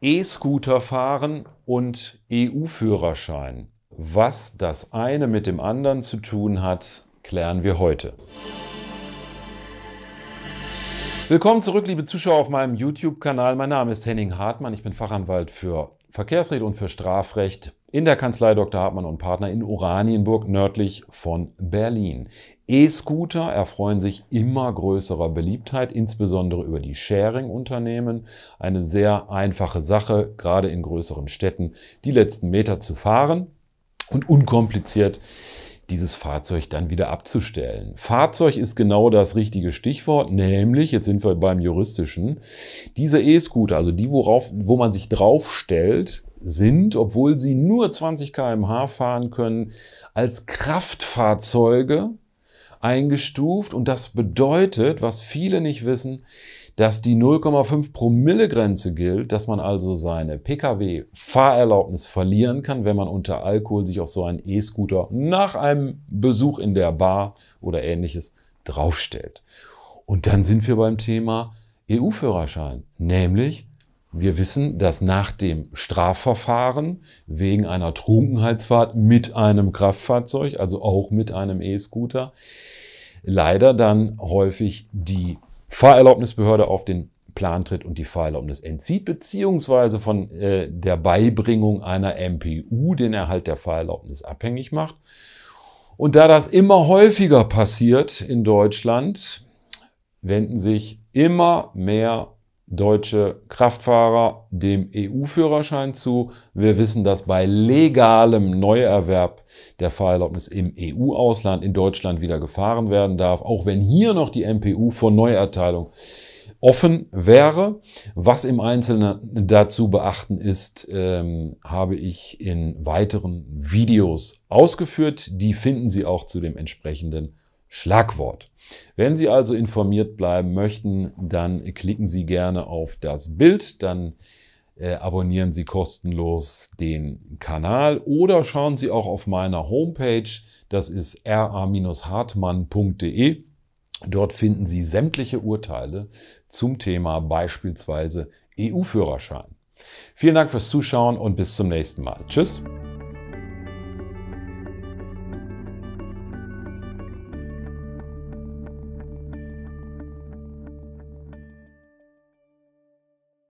E-Scooter fahren und EU-Führerschein. Was das eine mit dem anderen zu tun hat, klären wir heute. Willkommen zurück, liebe Zuschauer auf meinem YouTube-Kanal. Mein Name ist Henning Hartmann. Ich bin Fachanwalt für Verkehrsrecht und für Strafrecht in der Kanzlei Dr. Hartmann und Partner in Oranienburg nördlich von Berlin. E-Scooter erfreuen sich immer größerer Beliebtheit, insbesondere über die Sharing-Unternehmen. Eine sehr einfache Sache, gerade in größeren Städten, die letzten Meter zu fahren und unkompliziert dieses Fahrzeug dann wieder abzustellen. Fahrzeug ist genau das richtige Stichwort, nämlich, jetzt sind wir beim juristischen, diese E-Scooter, also die, worauf, wo man sich draufstellt, sind, obwohl sie nur 20 km/h fahren können, als Kraftfahrzeuge eingestuft und das bedeutet, was viele nicht wissen, dass die 0,5 Promille Grenze gilt, dass man also seine Pkw Fahrerlaubnis verlieren kann, wenn man unter Alkohol sich auf so einen E-Scooter nach einem Besuch in der Bar oder ähnliches draufstellt. Und dann sind wir beim Thema EU-Führerschein, nämlich wir wissen, dass nach dem Strafverfahren wegen einer Trunkenheitsfahrt mit einem Kraftfahrzeug, also auch mit einem E-Scooter, leider dann häufig die Fahrerlaubnisbehörde auf den Plan tritt und die Fahrerlaubnis entzieht, beziehungsweise von äh, der Beibringung einer MPU den Erhalt der Fahrerlaubnis abhängig macht. Und da das immer häufiger passiert in Deutschland, wenden sich immer mehr deutsche Kraftfahrer dem EU-Führerschein zu. Wir wissen, dass bei legalem Neuerwerb der Fahrerlaubnis im EU-Ausland in Deutschland wieder gefahren werden darf, auch wenn hier noch die MPU vor Neuerteilung offen wäre. Was im Einzelnen dazu beachten ist, ähm, habe ich in weiteren Videos ausgeführt. Die finden Sie auch zu dem entsprechenden Schlagwort. Wenn Sie also informiert bleiben möchten, dann klicken Sie gerne auf das Bild, dann äh, abonnieren Sie kostenlos den Kanal oder schauen Sie auch auf meiner Homepage, das ist ra-hartmann.de. Dort finden Sie sämtliche Urteile zum Thema beispielsweise EU-Führerschein. Vielen Dank fürs Zuschauen und bis zum nächsten Mal. Tschüss.